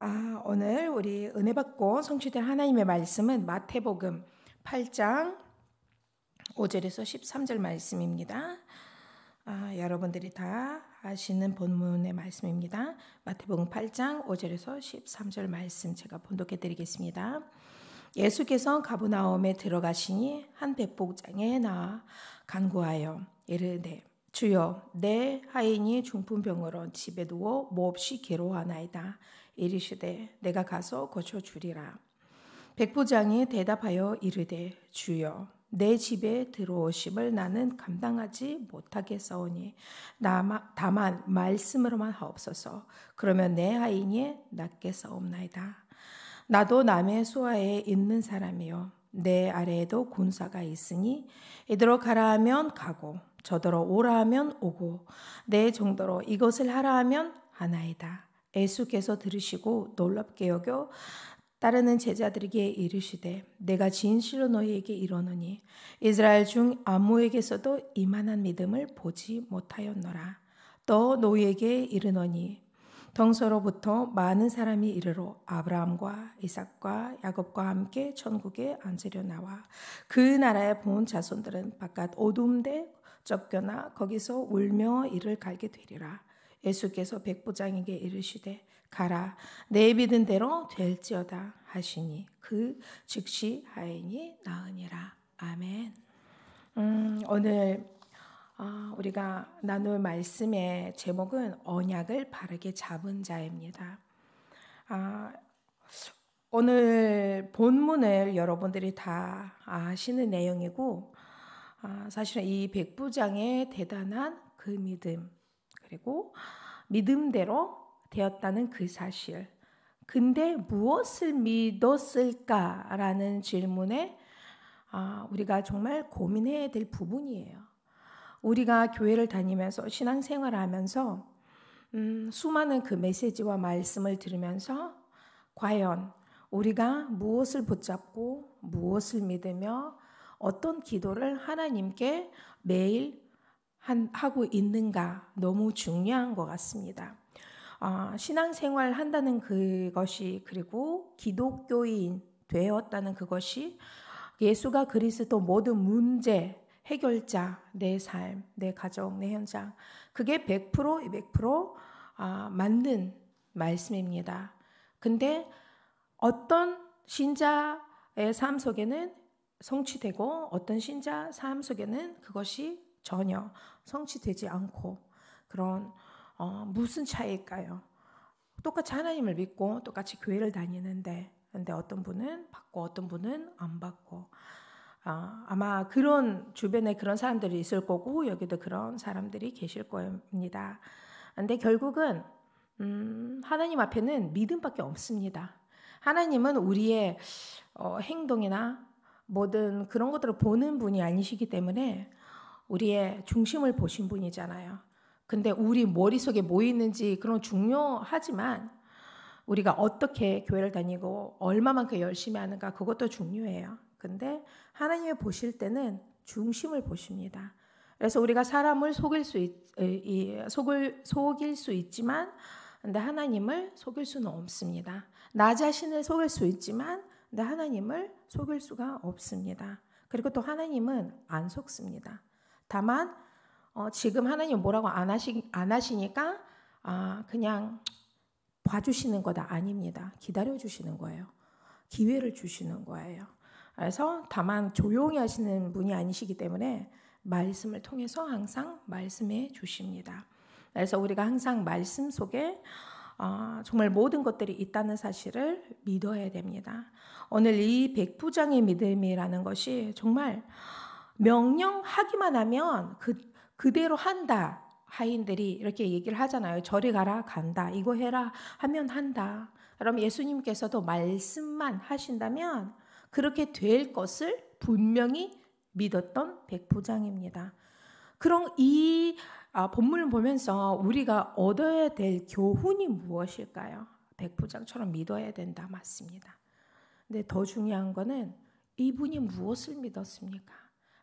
아, 오늘 우리 은혜 받고 성취될 하나님의 말씀은 마태복음 8장 5절에서 13절 말씀입니다. 아, 여러분들이 다 아시는 본문의 말씀입니다. 마태복음 8장 5절에서 13절 말씀 제가 본독해 드리겠습니다. 예수께서 가브나움에 들어가시니 한 백복장에 나와 간구하여 이르되 주여 내 하인이 중풍병으로 집에 누워 몹시 괴로워하나이다. 이르시되 내가 가서 고쳐 주리라. 백부장이 대답하여 이르되 주여 내 집에 들어오심을 나는 감당하지 못하겠사오니 다만 말씀으로만 하옵소서. 그러면 내 하인이 낫겠사옵나이다. 나도 남의 수하에 있는 사람이요 내 아래에도 군사가 있으니 이들로 가라 하면 가고 저더러 오라 하면 오고 내 정도로 이것을 하라 하면 하나이다. 예수께서 들으시고 놀랍게 여겨 따르는 제자들에게 이르시되 내가 진실로 너희에게 이르노니 이스라엘 중 아무에게서도 이만한 믿음을 보지 못하였노라 또 너희에게 이르노니 동서로부터 많은 사람이 이르러 아브라함과 이삭과 야곱과 함께 천국에 앉으려 나와 그 나라에 본 자손들은 바깥 어둠대 쫓겨나 거기서 울며 이를 갈게 되리라 예수께서 백부장에게 이르시되 가라 내 믿은 대로 될지어다 하시니 그 즉시 하인이 나으니라 아멘. 음, 오늘 아, 우리가 나눌 말씀의 제목은 언약을 바르게 잡은 자입니다. 아, 오늘 본문을 여러분들이 다 아시는 내용이고 아, 사실은 이 백부장의 대단한 그 믿음 그리고 믿음대로 되었다는 그 사실. 근데 무엇을 믿었을까라는 질문에 아, 우리가 정말 고민해야 될 부분이에요. 우리가 교회를 다니면서 신앙생활을 하면서 음, 수많은 그 메시지와 말씀을 들으면서 과연 우리가 무엇을 붙잡고 무엇을 믿으며 어떤 기도를 하나님께 매일 한, 하고 있는가 너무 중요한 것 같습니다. 어, 신앙생활 한다는 그것이 그리고 기독교인 되었다는 그것이 예수가 그리스도 모든 문제 해결자 내 삶, 내 가정, 내 현장 그게 100% 200% 아, 맞는 말씀입니다. 근데 어떤 신자의 삶 속에는 성취되고 어떤 신자 삶 속에는 그것이 전혀 성취되지 않고 그런 어, 무슨 차이일까요? 똑같이 하나님을 믿고 똑같이 교회를 다니는데 근데 어떤 분은 받고 어떤 분은 안 받고 아, 아마 그런 주변에 그런 사람들이 있을 거고 여기도 그런 사람들이 계실 겁니다. 근데 결국은 음, 하나님 앞에는 믿음밖에 없습니다. 하나님은 우리의 어, 행동이나 모든 그런 것들을 보는 분이 아니시기 때문에 우리의 중심을 보신 분이잖아요. 근데 우리 머릿속에 뭐 있는지 그런 중요하지만 우리가 어떻게 교회를 다니고 얼마만큼 열심히 하는가 그것도 중요해요. 근데 하나님이 보실 때는 중심을 보십니다. 그래서 우리가 사람을 속일 수 있, 속을 속일 수 있지만 근데 하나님을 속일 수는 없습니다. 나 자신을 속일 수 있지만 근데 하나님을 속일 수가 없습니다. 그리고 또 하나님은 안 속습니다. 다만 어, 지금 하나님 뭐라고 안 하시 안 하시니까 아 그냥 봐주시는 거다 아닙니다. 기다려 주시는 거예요. 기회를 주시는 거예요. 그래서 다만 조용히 하시는 분이 아니시기 때문에 말씀을 통해서 항상 말씀해 주십니다. 그래서 우리가 항상 말씀 속에 어, 정말 모든 것들이 있다는 사실을 믿어야 됩니다. 오늘 이 백부장의 믿음이라는 것이 정말 명령하기만 하면 그, 그대로 한다. 하인들이 이렇게 얘기를 하잖아요. 저리 가라, 간다. 이거 해라 하면 한다. 그럼 예수님께서도 말씀만 하신다면 그렇게 될 것을 분명히 믿었던 백부장입니다. 그럼 이 아, 본문을 보면서 우리가 얻어야 될 교훈이 무엇일까요? 백부장처럼 믿어야 된다. 맞습니다. 근데 더 중요한 거는 이분이 무엇을 믿었습니까?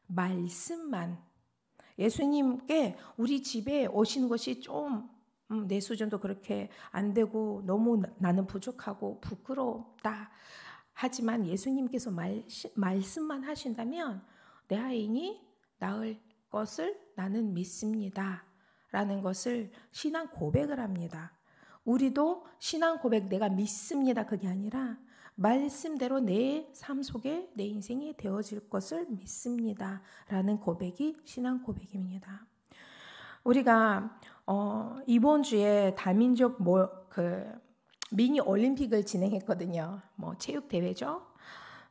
말씀만 예수님께 우리 집에 오시는 것이 좀내 음, 수준도 그렇게 안 되고 너무 나, 나는 부족하고 부끄럽다. 하지만 예수님께서 말, 말씀만 하신다면 내 아이니 나을 것을 나는 믿습니다. 라는 것을 신앙 고백을 합니다. 우리도 신앙 고백 내가 믿습니다. 그게 아니라 말씀대로 내 삶 속에 내 인생이 되어질 것을 믿습니다. 라는 고백이 신앙 고백입니다. 우리가 어, 이번 주에 다민족 뭐, 그 미니 올림픽을 진행했거든요. 뭐 체육 대회죠.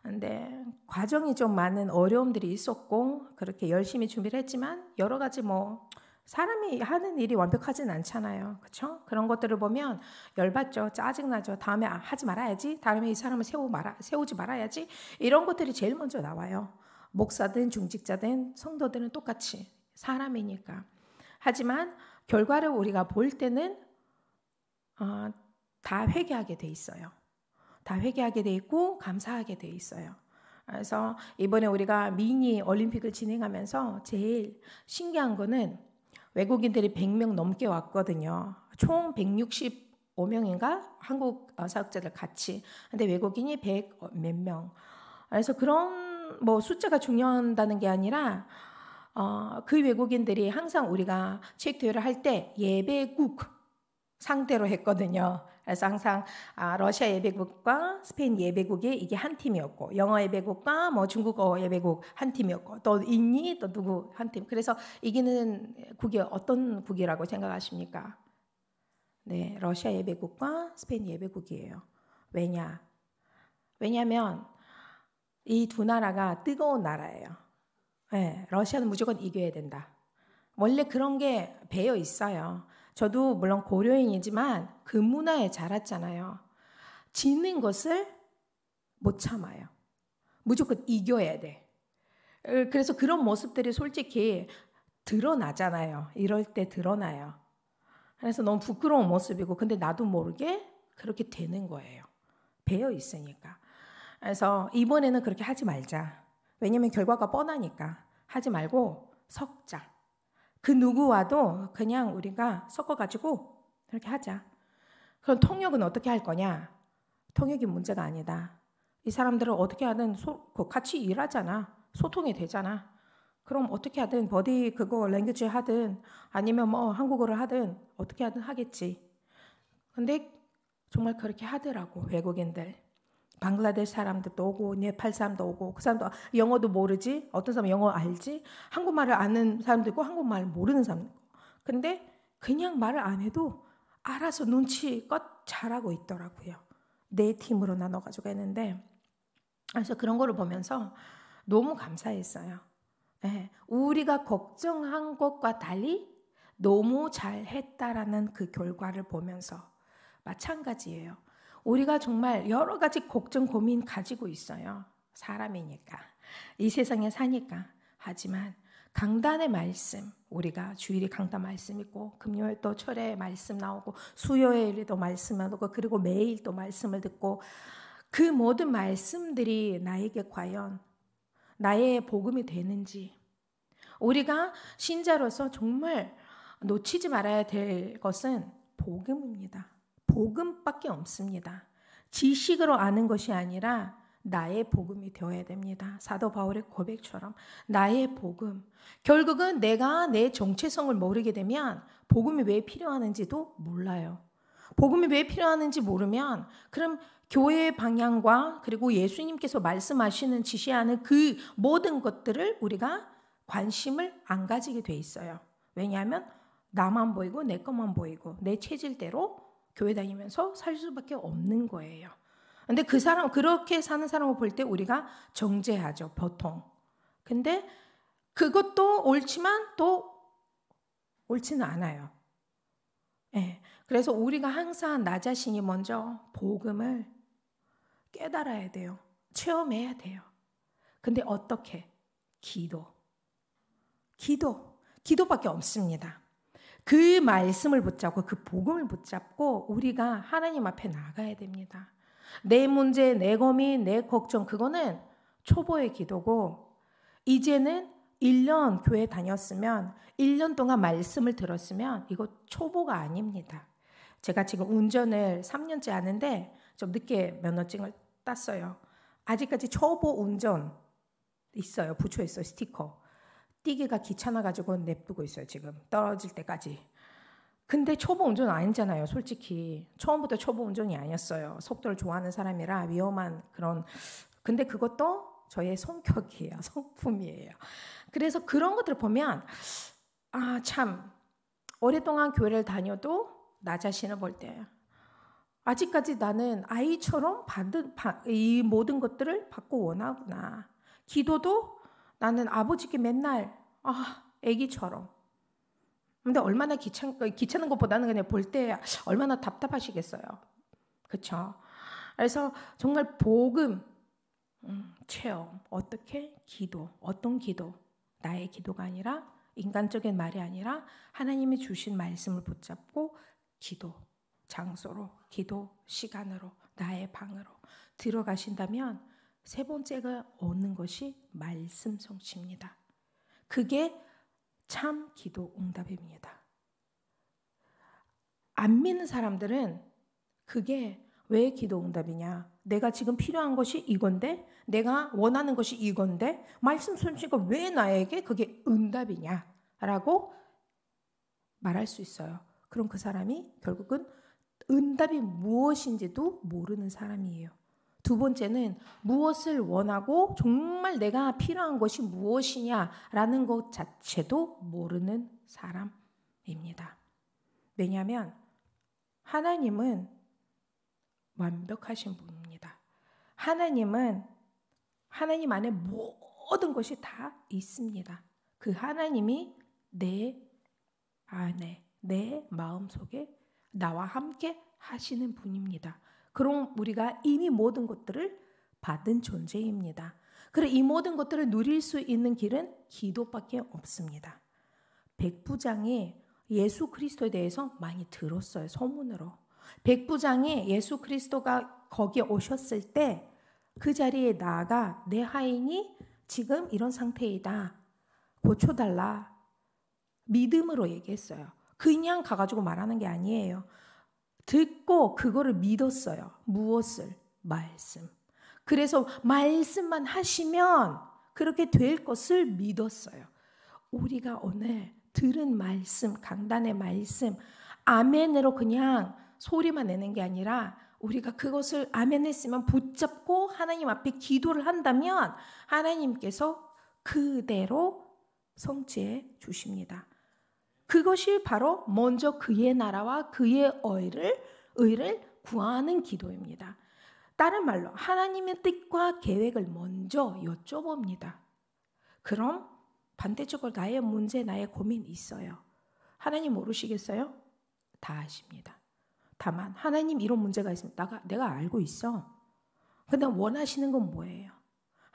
근데 과정이 좀 많은 어려움들이 있었고 그렇게 열심히 준비를 했지만 여러 가지 뭐 사람이 하는 일이 완벽하진 않잖아요. 그쵸 그런 것들을 보면 열받죠. 짜증나죠. 다음에 아, 하지 말아야지. 다음에 이 사람을 세우 말아, 세우지 말아야지. 이런 것들이 제일 먼저 나와요. 목사든 중직자든 성도들은 똑같이 사람이니까. 하지만 결과를 우리가 볼 때는 어, 다 회개하게 돼 있어요. 다 회개하게 돼 있고 감사하게 돼 있어요. 그래서 이번에 우리가 미니 올림픽을 진행하면서 제일 신기한 거는 외국인들이 100명 넘게 왔거든요. 총 165명인가 한국 어, 사역자들 같이. 근데 외국인이 100몇 어, 명. 그래서 그런 뭐 숫자가 중요한다는 게 아니라 어, 그 외국인들이 항상 우리가 체육 대회를 할 때 예배국 상대로 했거든요. 그래서 항상 아, 러시아 예배국과 스페인 예배국이 이게 한 팀이었고 영어 예배국과 뭐 중국어 예배국 한 팀이었고 또인니또 누구 한 팀. 그래서 이기는 국이 어떤 국이라고 생각하십니까? 네, 러시아 예배국과 스페인 예배국이에요. 왜냐? 왜냐하면 이 두 나라가 뜨거운 나라예요. 네, 러시아는 무조건 이겨야 된다. 원래 그런 게 배어 있어요. 저도 물론 고려인이지만 그 문화에 자랐잖아요. 지는 것을 못 참아요. 무조건 이겨야 돼. 그래서 그런 모습들이 솔직히 드러나잖아요. 이럴 때 드러나요. 그래서 너무 부끄러운 모습이고, 근데 나도 모르게 그렇게 되는 거예요. 배어 있으니까. 그래서 이번에는 그렇게 하지 말자. 왜냐면 결과가 뻔하니까. 하지 말고 섞자. 그 누구와도 그냥 우리가 섞어가지고 그렇게 하자. 그럼 통역은 어떻게 할 거냐? 통역이 문제가 아니다. 이 사람들은 어떻게 하든 소, 그 같이 일하잖아. 소통이 되잖아. 그럼 어떻게 하든 버디 그거 랭귀지 하든 아니면 뭐 한국어를 하든 어떻게 하든 하겠지. 근데 정말 그렇게 하더라고 외국인들. 방글라데시 사람들도 오고 네팔 사람도 오고 그 사람도 영어도 모르지 어떤 사람 영어 알지 한국말을 아는 사람도 있고 한국말 모르는 사람도 있고 근데 그냥 말을 안 해도 알아서 눈치껏 잘하고 있더라고요. 네 팀으로 나눠가지고 했는데 그래서 그런 거를 보면서 너무 감사했어요. 네, 우리가 걱정한 것과 달리 너무 잘했다라는 그 결과를 보면서 마찬가지예요. 우리가 정말 여러 가지 걱정, 고민 가지고 있어요. 사람이니까. 이 세상에 사니까. 하지만 강단의 말씀, 우리가 주일이 강단 말씀 있고, 금요일 또 철의 말씀 나오고, 수요일에도 말씀 나오고, 그리고 매일 또 말씀을 듣고, 그 모든 말씀들이 나에게 과연 나의 복음이 되는지, 우리가 신자로서 정말 놓치지 말아야 될 것은 복음입니다. 복음밖에 없습니다. 지식으로 아는 것이 아니라 나의 복음이 되어야 됩니다. 사도 바울의 고백처럼 나의 복음. 결국은 내가 내 정체성을 모르게 되면 복음이 왜 필요하는지도 몰라요. 복음이 왜 필요하는지 모르면 그럼 교회의 방향과 그리고 예수님께서 말씀하시는 지시하는 그 모든 것들을 우리가 관심을 안 가지게 돼 있어요. 왜냐하면 나만 보이고 내 것만 보이고 내 체질대로 교회 다니면서 살 수밖에 없는 거예요. 근데 그 사람 그렇게 사는 사람을 볼 때 우리가 정죄하죠 보통. 근데 그것도 옳지만 또 옳지는 않아요. 예. 네. 그래서 우리가 항상 나 자신이 먼저 복음을 깨달아야 돼요. 체험해야 돼요. 근데 어떻게? 기도. 기도. 기도밖에 없습니다. 그 말씀을 붙잡고 그 복음을 붙잡고 우리가 하나님 앞에 나가야 됩니다. 내 문제, 내 고민, 내 걱정 그거는 초보의 기도고 이제는 1년 교회 다녔으면 1년 동안 말씀을 들었으면 이거 초보가 아닙니다. 제가 지금 운전을 3년째 하는데 좀 늦게 면허증을 땄어요. 아직까지 초보 운전 있어요. 붙여 있어요. 스티커. 뛰기가 귀찮아가지고 냅두고 있어요, 지금. 떨어질 때까지. 근데 초보 운전 아니잖아요, 솔직히. 처음부터 초보 운전이 아니었어요. 속도를 좋아하는 사람이라 위험한 그런. 근데 그것도 저의 성격이에요, 성품이에요. 그래서 그런 것들을 보면, 아, 참. 오랫동안 교회를 다녀도 나 자신을 볼 때, 아직까지 나는 아이처럼 받은, 이 모든 것들을 받고 원하구나. 기도도 나는 아버지께 맨날 아 애기처럼. 근데 얼마나 귀찮 귀찮은 것보다는 그냥 볼 때 얼마나 답답하시겠어요. 그렇죠? 그래서 정말 복 음, 체험 어떻게 기도 어떤 기도 나의 기도가 아니라 인간적인 말이 아니라 하나님이 주신 말씀을 붙잡고 기도 장소로 기도 시간으로 나의 방으로 들어가신다면 세 번째가 얻는 것이 말씀 성취입니다. 그게 참 기도 응답입니다. 안 믿는 사람들은 그게 왜 기도 응답이냐? 내가 지금 필요한 것이 이건데, 내가 원하는 것이 이건데, 말씀 손치가 왜 나에게 그게 응답이냐? 라고 말할 수 있어요. 그럼 그 사람이 결국은 응답이 무엇인지도 모르는 사람이에요. 두 번째는 무엇을 원하고 정말 내가 필요한 것이 무엇이냐라는 것 자체도 모르는 사람입니다. 왜냐하면 하나님은 완벽하신 분입니다. 하나님은 하나님 안에 모든 것이 다 있습니다. 그 하나님이 내 안에, 내 마음 속에 나와 함께 하시는 분입니다. 그럼 우리가 이미 모든 것들을 받은 존재입니다. 그래 이 모든 것들을 누릴 수 있는 길은 기도밖에 없습니다. 백부장이 예수 그리스도에 대해서 많이 들었어요. 소문으로. 백부장이 예수 그리스도가 거기 오셨을 때 그 자리에 나가내 하인이 지금 이런 상태이다. 고쳐달라. 믿음으로 얘기했어요. 그냥 가가지고 말하는 게 아니에요. 듣고 그거를 믿었어요. 무엇을? 말씀. 그래서 말씀만 하시면 그렇게 될 것을 믿었어요. 우리가 오늘 들은 말씀, 강단의 말씀, 아멘으로 그냥 소리만 내는 게 아니라 우리가 그것을 아멘했으면 붙잡고 하나님 앞에 기도를 한다면 하나님께서 그대로 성취해 주십니다. 그것이 바로 먼저 그의 나라와 그의 의를, 의를 구하는 기도입니다. 다른 말로 하나님의 뜻과 계획을 먼저 여쭤봅니다. 그럼 반대적으로 나의 문제, 나의 고민 있어요. 하나님 모르시겠어요? 다 아십니다. 다만 하나님 이런 문제가 있으면 내 내가 알고 있어. 근데 원하시는 건 뭐예요?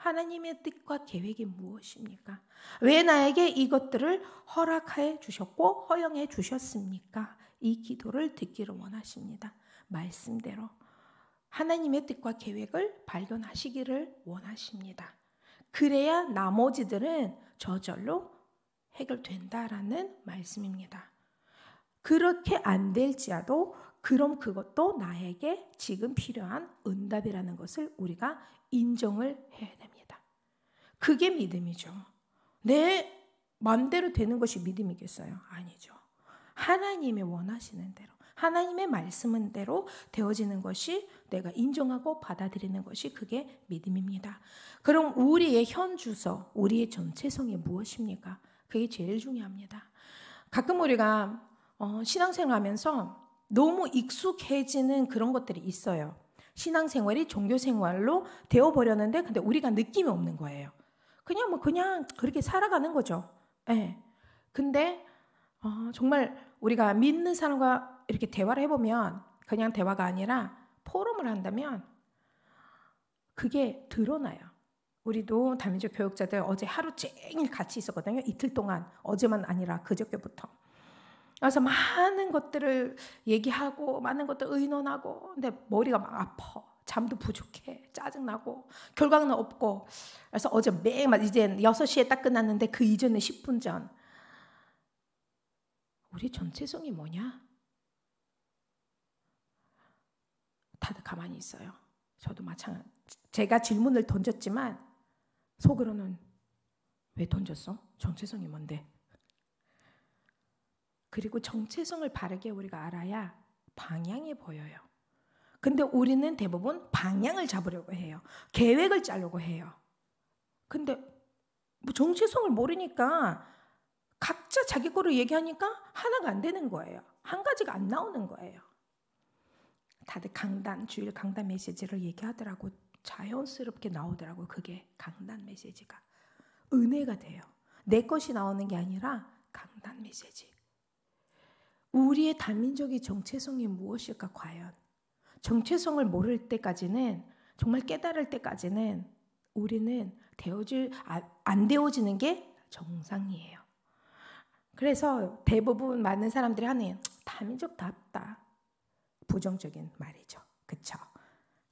하나님의 뜻과 계획이 무엇입니까? 왜 나에게 이것들을 허락해 주셨고 허용해 주셨습니까? 이 기도를 듣기를 원하십니다. 말씀대로 하나님의 뜻과 계획을 발견하시기를 원하십니다. 그래야 나머지들은 저절로 해결된다라는 말씀입니다. 그렇게 안 될지라도 그럼 그것도 나에게 지금 필요한 응답이라는 것을 우리가 인정을 해야 됩니다. 그게 믿음이죠. 내 마음대로 되는 것이 믿음이겠어요? 아니죠. 하나님의 원하시는 대로, 하나님의 말씀은 대로 되어지는 것이 내가 인정하고 받아들이는 것이 그게 믿음입니다. 그럼 우리의 현주소, 우리의 전체성이 무엇입니까? 그게 제일 중요합니다. 가끔 우리가 어, 신앙생활 하면서 너무 익숙해지는 그런 것들이 있어요. 신앙생활이 종교생활로 되어버렸는데 근데 우리가 느낌이 없는 거예요. 그냥 뭐 그냥 그렇게 살아가는 거죠. 예. 네. 근데 어, 정말 우리가 믿는 사람과 이렇게 대화를 해보면 그냥 대화가 아니라 포럼을 한다면 그게 드러나요. 우리도 다민족 교육자들 어제 하루 종일 같이 있었거든요. 이틀 동안 어제만 아니라 그저께부터. 그래서 많은 것들을 얘기하고 많은 것들 의논하고 근데 머리가 막 아파. 잠도 부족해. 짜증나고 결과는 없고. 그래서 어제 매일 이제 6시에 딱 끝났는데 그 이전에 10분 전 우리 전체성이 뭐냐? 다들 가만히 있어요. 저도 마찬가지. 제가 질문을 던졌지만 속으로는 왜 던졌어? 정체성이 뭔데? 그리고 정체성을 바르게 우리가 알아야 방향이 보여요. 근데 우리는 대부분 방향을 잡으려고 해요. 계획을 짜려고 해요. 근데 뭐 정체성을 모르니까 각자 자기 거로 얘기하니까 하나가 안 되는 거예요. 한 가지가 안 나오는 거예요. 다들 강단, 주일 강단 메시지를 얘기하더라고. 자연스럽게 나오더라고. 그게 강단 메시지가. 은혜가 돼요. 내 것이 나오는 게 아니라 강단 메시지. 우리의 다민족의 정체성이 무엇일까 과연? 정체성을 모를 때까지는 정말 깨달을 때까지는 우리는 되어질 아, 안 되어지는 게 정상이에요. 그래서 대부분 많은 사람들이 하는 다민족답다 부정적인 말이죠. 그쵸?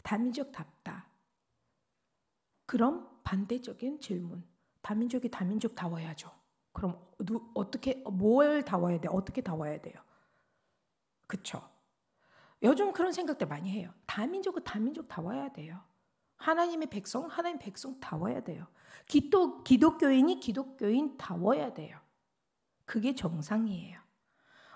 다민족답다. 그럼 반대적인 질문. 다민족이 다민족다워야죠. 그럼 누, 어떻게 뭘 다워야 돼? 어떻게 다워야 돼요? 그쵸? 요즘 그런 생각들 많이 해요. 다민족은 다민족 다 와야 돼요. 하나님의 백성, 하나님 백성 다 와야 돼요. 기독, 기독교인이 기독교인 다 와야 돼요. 그게 정상이에요.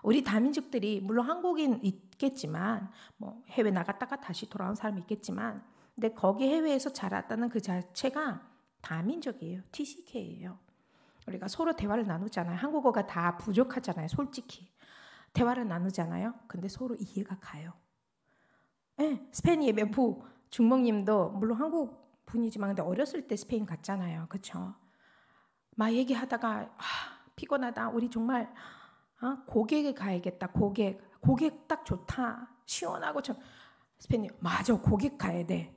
우리 다민족들이 물론 한국인 있겠지만 뭐 해외 나갔다가 다시 돌아온 사람이 있겠지만 근데 거기 해외에서 자랐다는 그 자체가 다민족이에요. TCK예요. 우리가 서로 대화를 나누잖아요. 한국어가 다 부족하잖아요. 솔직히. 대화를 나누잖아요. 근데 서로 이해가 가요. 네, 예, 스페인 예배부 중목님도 물론 한국 분이지만 근데 어렸을 때 스페인 갔잖아요. 그렇죠? 막 얘기하다가 아, 피곤하다. 우리 정말 아, 고객에 가야겠다. 고객. 고객 딱 좋다. 시원하고 참 스페인 맞아. 고객 가야 돼.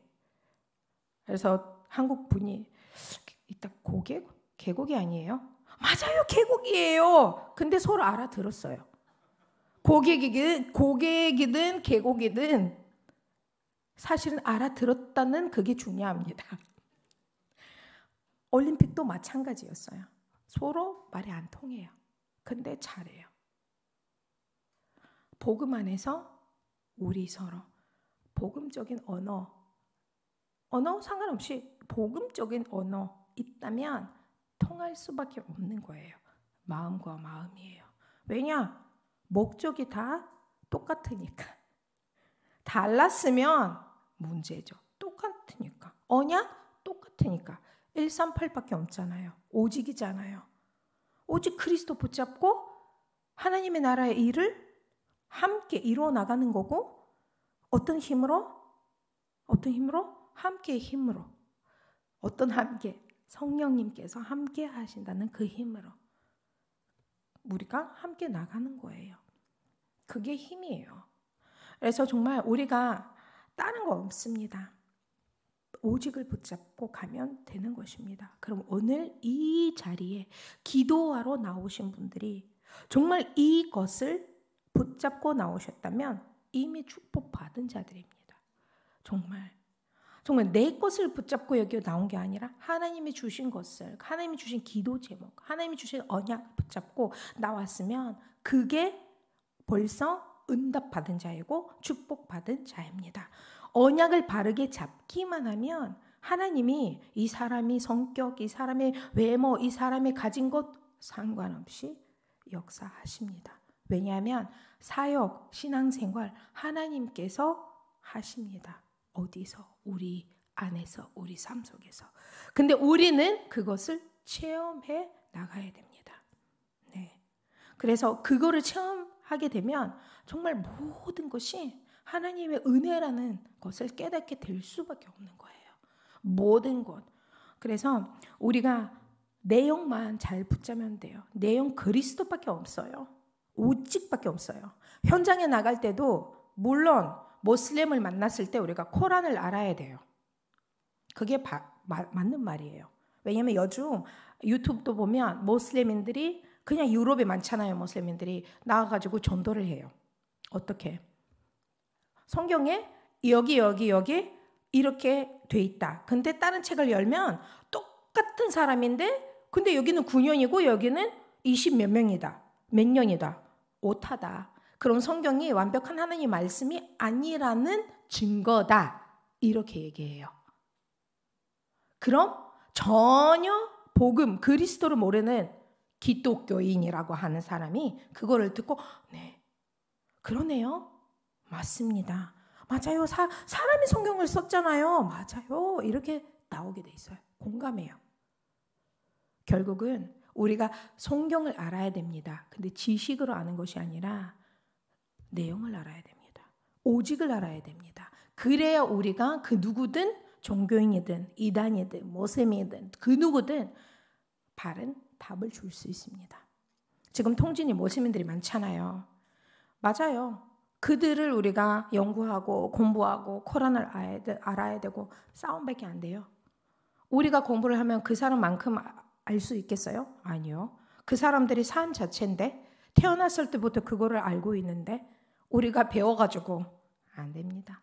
그래서 한국 분이 이 고객 계곡이 아니에요? 맞아요. 계곡이에요. 근데 서로 알아들었어요. 고객이든 고객이든 계곡이든 사실은 알아들었다는 그게 중요합니다. 올림픽도 마찬가지였어요. 서로 말이 안 통해요. 근데 잘해요. 복음 안에서 우리 서로 복음적인 언어, 언어 상관없이 복음적인 언어 있다면 통할 수밖에 없는 거예요. 마음과 마음이에요. 왜냐? 목적이 다 똑같으니까. 달랐으면 문제죠. 똑같으니까. 언약 똑같으니까. 138밖에 없잖아요. 오직이잖아요. 오직 그리스도 붙잡고 하나님의 나라의 일을 함께 이루어 나가는 거고 어떤 힘으로 어떤 힘으로 함께의 힘으로 어떤 함께 성령님께서 함께 하신다는 그 힘으로 우리가 함께 나가는 거예요. 그게 힘이에요. 그래서 정말 우리가 다른 거 없습니다. 오직을 붙잡고 가면 되는 것입니다. 그럼 오늘 이 자리에 기도하러 나오신 분들이 정말 이것을 붙잡고 나오셨다면 이미 축복받은 자들입니다. 정말 정말 내 것을 붙잡고 여기에 나온 게 아니라 하나님이 주신 것을 하나님이 주신 기도 제목 하나님이 주신 언약 붙잡고 나왔으면 그게 벌써 응답받은 자이고 축복받은 자입니다. 언약을 바르게 잡기만 하면 하나님이 이 사람이 성격, 이 사람의 외모, 이 사람이 가진 것 상관없이 역사하십니다. 왜냐하면 사역, 신앙생활 하나님께서 하십니다. 어디서? 우리 안에서, 우리 삶 속에서. 근데 우리는 그것을 체험해 나가야 됩니다. 네. 그래서 그거를 체험하게 되면 정말 모든 것이 하나님의 은혜라는 것을 깨닫게 될 수밖에 없는 거예요. 모든 것. 그래서 우리가 내용만 잘 붙잡으면 돼요. 내용 그리스도밖에 없어요. 오직밖에 없어요. 현장에 나갈 때도 물론 모슬렘을 만났을 때 우리가 코란을 알아야 돼요. 그게 바, 마, 맞는 말이에요. 왜냐면 요즘 유튜브도 보면 모슬렘인들이 그냥 유럽에 많잖아요. 모슬렘인들이 나와가지고 전도를 해요. 어떻게? 성경에 여기 여기 여기 이렇게 돼 있다. 근데 다른 책을 열면 똑같은 사람인데 근데 여기는 9년이고 여기는 20 몇 명이다. 몇 년이다. 오타다. 그럼 성경이 완벽한 하나님 말씀이 아니라는 증거다. 이렇게 얘기해요. 그럼 전혀 복음, 그리스도를 모르는 기독교인이라고 하는 사람이 그거를 듣고, 네, 그러네요. 맞습니다. 맞아요. 사, 사람이 성경을 썼잖아요. 맞아요. 이렇게 나오게 돼 있어요. 공감해요. 결국은 우리가 성경을 알아야 됩니다. 근데 지식으로 아는 것이 아니라 내용을 알아야 됩니다. 오직을 알아야 됩니다. 그래야 우리가 그 누구든 종교인이든 이단이든 모세미든 그 누구든 바른 답을 줄 수 있습니다. 지금 통진이 모세민들이 많잖아요. 맞아요. 그들을 우리가 연구하고 공부하고 코란을 알아야 되고 싸움밖에 안 돼요. 우리가 공부를 하면 그 사람만큼 알 수 있겠어요? 아니요. 그 사람들이 삶 자체인데 태어났을 때부터 그거를 알고 있는데 우리가 배워가지고 안 됩니다.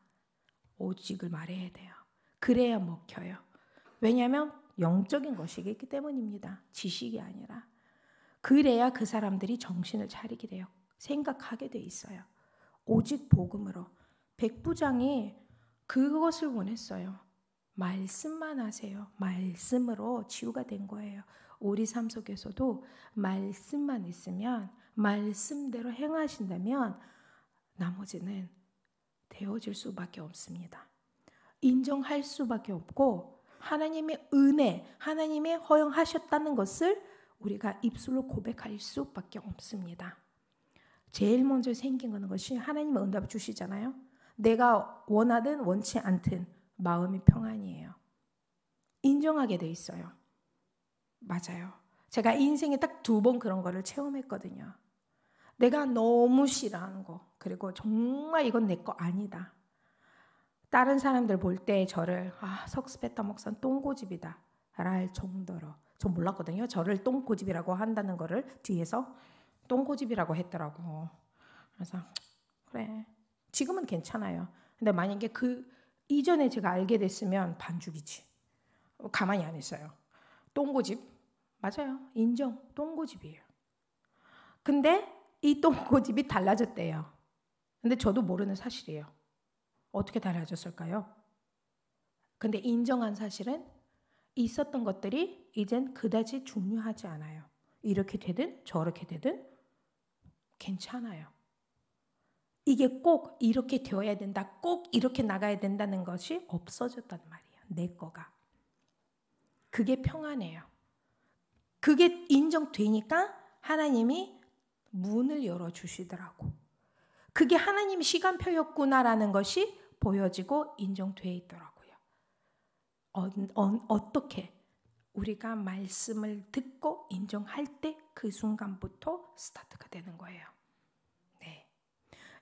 오직을 말해야 돼요. 그래야 먹혀요. 왜냐하면 영적인 것이기 때문입니다. 지식이 아니라. 그래야 그 사람들이 정신을 차리게 돼요. 생각하게 돼 있어요. 오직 복음으로. 백부장이 그것을 원했어요. 말씀만 하세요. 말씀으로 치유가 된 거예요. 우리 삶 속에서도 말씀만 있으면 말씀대로 행하신다면 나머지는 되어질 수밖에 없습니다. 인정할 수밖에 없고 하나님의 은혜, 하나님의 허용하셨다는 것을 우리가 입술로 고백할 수밖에 없습니다. 제일 먼저 생긴 것이 하나님의 응답 주시잖아요. 내가 원하든 원치 않든 마음이 평안이에요. 인정하게 돼 있어요. 맞아요. 제가 인생에 딱 두 번 그런 거를 체험했거든요. 내가 너무 싫어하는 거 그리고 정말 이건 내 거 아니다. 다른 사람들 볼 때 저를 아, 석스베타 목사는 똥고집이다 랄 정도로 저 몰랐거든요. 저를 똥고집이라고 한다는 거를 뒤에서 똥고집이라고 했더라고. 그래서 그래 지금은 괜찮아요. 근데 만약에 그 이전에 제가 알게 됐으면 반죽이지. 가만히 안 있어요. 똥고집 맞아요. 인정 똥고집이에요. 근데 이 똥고집이 달라졌대요. 근데 저도 모르는 사실이에요. 어떻게 달라졌을까요? 근데 인정한 사실은 있었던 것들이 이젠 그다지 중요하지 않아요. 이렇게 되든 저렇게 되든 괜찮아요. 이게 꼭 이렇게 되어야 된다, 꼭 이렇게 나가야 된다는 것이 없어졌단 말이에요. 내 거가. 그게 평안해요. 그게 인정되니까 하나님이 문을 열어주시더라고. 그게 하나님 시간표였구나라는 것이 보여지고 인정돼 있더라고요. 어, 어, 어떻게 우리가 말씀을 듣고 인정할 때 그 순간부터 스타트가 되는 거예요. 네.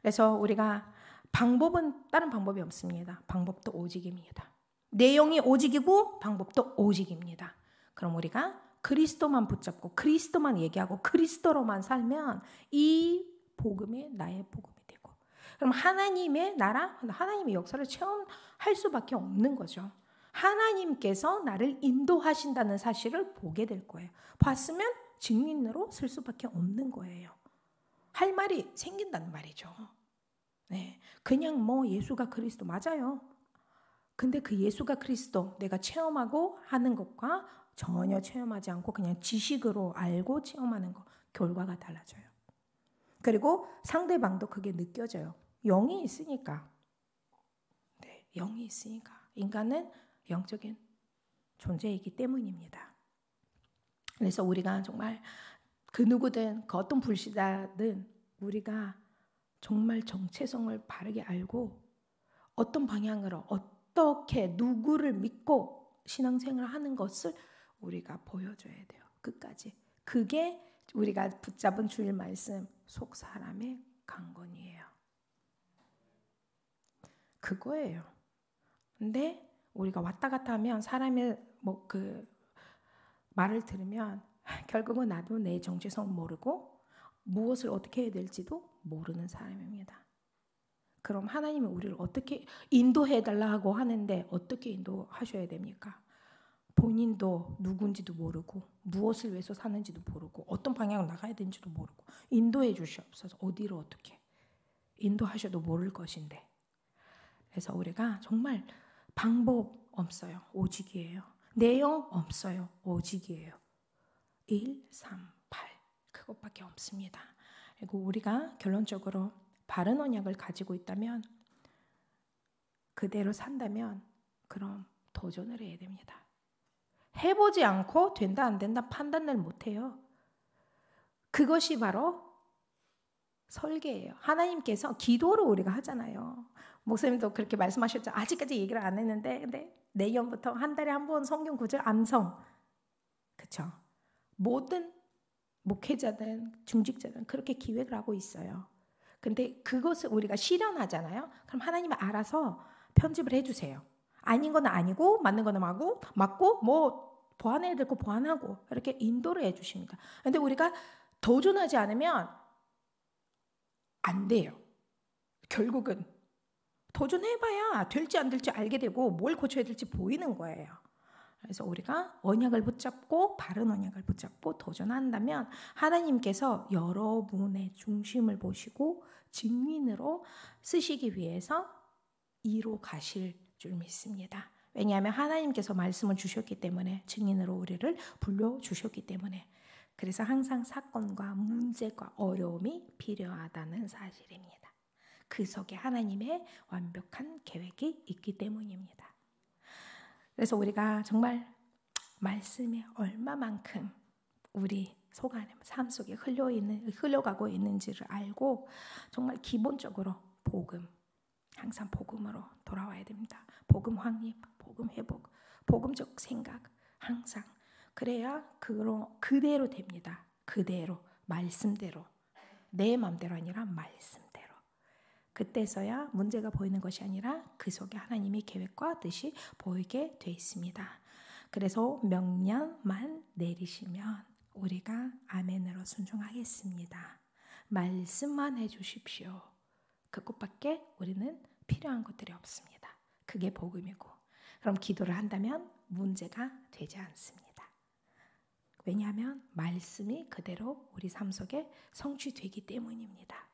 그래서 우리가 방법은 다른 방법이 없습니다. 방법도 오직입니다. 내용이 오직이고 방법도 오직입니다. 그럼 우리가 그리스도만 붙잡고 그리스도만 얘기하고 그리스도로만 살면 이 복음이 나의 복음이 되고 그럼 하나님의 나라 하나님의 역사를 체험할 수밖에 없는 거죠. 하나님께서 나를 인도하신다는 사실을 보게 될 거예요. 봤으면 증인으로 쓸 수밖에 없는 거예요. 할 말이 생긴다는 말이죠. 네. 그냥 뭐 예수가 그리스도 맞아요. 근데 그 예수가 그리스도 내가 체험하고 하는 것과 전혀 체험하지 않고 그냥 지식으로 알고 체험하는 거 결과가 달라져요. 그리고 상대방도 그게 느껴져요. 영이 있으니까. 네, 영이 있으니까. 인간은 영적인 존재이기 때문입니다. 그래서 우리가 정말 그 누구든 그 어떤 불시다든 우리가 정말 정체성을 바르게 알고 어떤 방향으로 어떻게 누구를 믿고 신앙생활 하는 것을 우리가 보여줘야 돼요. 끝까지. 그게 우리가 붙잡은 주일 말씀 속 사람의 강건이에요. 그거예요. 근데 우리가 왔다 갔다 하면 사람의 뭐그 말을 들으면 결국은 나도 내 정체성 모르고 무엇을 어떻게 해야 될지도 모르는 사람입니다. 그럼 하나님은 우리를 어떻게 인도해 달라고 하는데 어떻게 인도하셔야 됩니까? 본인도 누군지도 모르고 무엇을 위해서 사는지도 모르고 어떤 방향으로 나가야 되는지도 모르고 인도해 주시옵소서 어디로 어떻게 인도하셔도 모를 것인데 그래서 우리가 정말 방법 없어요 오직이에요 내용 없어요 오직이에요 1, 3, 8 그것밖에 없습니다 그리고 우리가 결론적으로 바른 언약을 가지고 있다면 그대로 산다면 그럼 도전을 해야 됩니다. 해보지 않고 된다 안 된다 판단을 못해요. 그것이 바로 설계예요. 하나님께서 기도로 우리가 하잖아요. 목사님도 그렇게 말씀하셨죠. 아직까지 얘기를 안 했는데 근데 내년부터 한 달에 한 번 성경 구절 암성 그쵸? 모든 목회자든 중직자든 그렇게 기획을 하고 있어요. 근데 그것을 우리가 실현하잖아요. 그럼 하나님 알아서 편집을 해주세요. 아닌 건 아니고 맞는 건 맞고 맞고 뭐 보완해야 될 거 보완하고 이렇게 인도를 해주십니다. 근데 우리가 도전하지 않으면 안 돼요. 결국은 도전해봐야 될지 안 될지 알게 되고 뭘 고쳐야 될지 보이는 거예요. 그래서 우리가 언약을 붙잡고 바른 언약을 붙잡고 도전한다면 하나님께서 여러분의 중심을 보시고 증인으로 쓰시기 위해서 이로 가실 줄 믿습니다. 왜냐하면 하나님께서 말씀을 주셨기 때문에 증인으로 우리를 불러 주셨기 때문에 그래서 항상 사건과 문제과 어려움이 필요하다는 사실입니다. 그 속에 하나님의 완벽한 계획이 있기 때문입니다. 그래서 우리가 정말 말씀에 얼마만큼 우리 속 안에 삶 속에 흘려 있는 흘러가고 있는지를 알고 정말 기본적으로 복음 항상 복음으로 돌아와야 됩니다. 복음 확립, 복음 회복, 복음적 생각 항상 그래야 그로 그대로 됩니다. 그대로 말씀대로 내 마음대로 아니라 말씀대로 그때서야 문제가 보이는 것이 아니라 그 속에 하나님의 계획과 뜻이 보이게 되어 있습니다. 그래서 명령만 내리시면 우리가 아멘으로 순종하겠습니다. 말씀만 해주십시오. 그것밖에 우리는 필요한 것들이 없습니다. 그게 복음이고 그럼 기도를 한다면 문제가 되지 않습니다. 왜냐하면 말씀이 그대로 우리 삶 속에 성취되기 때문입니다.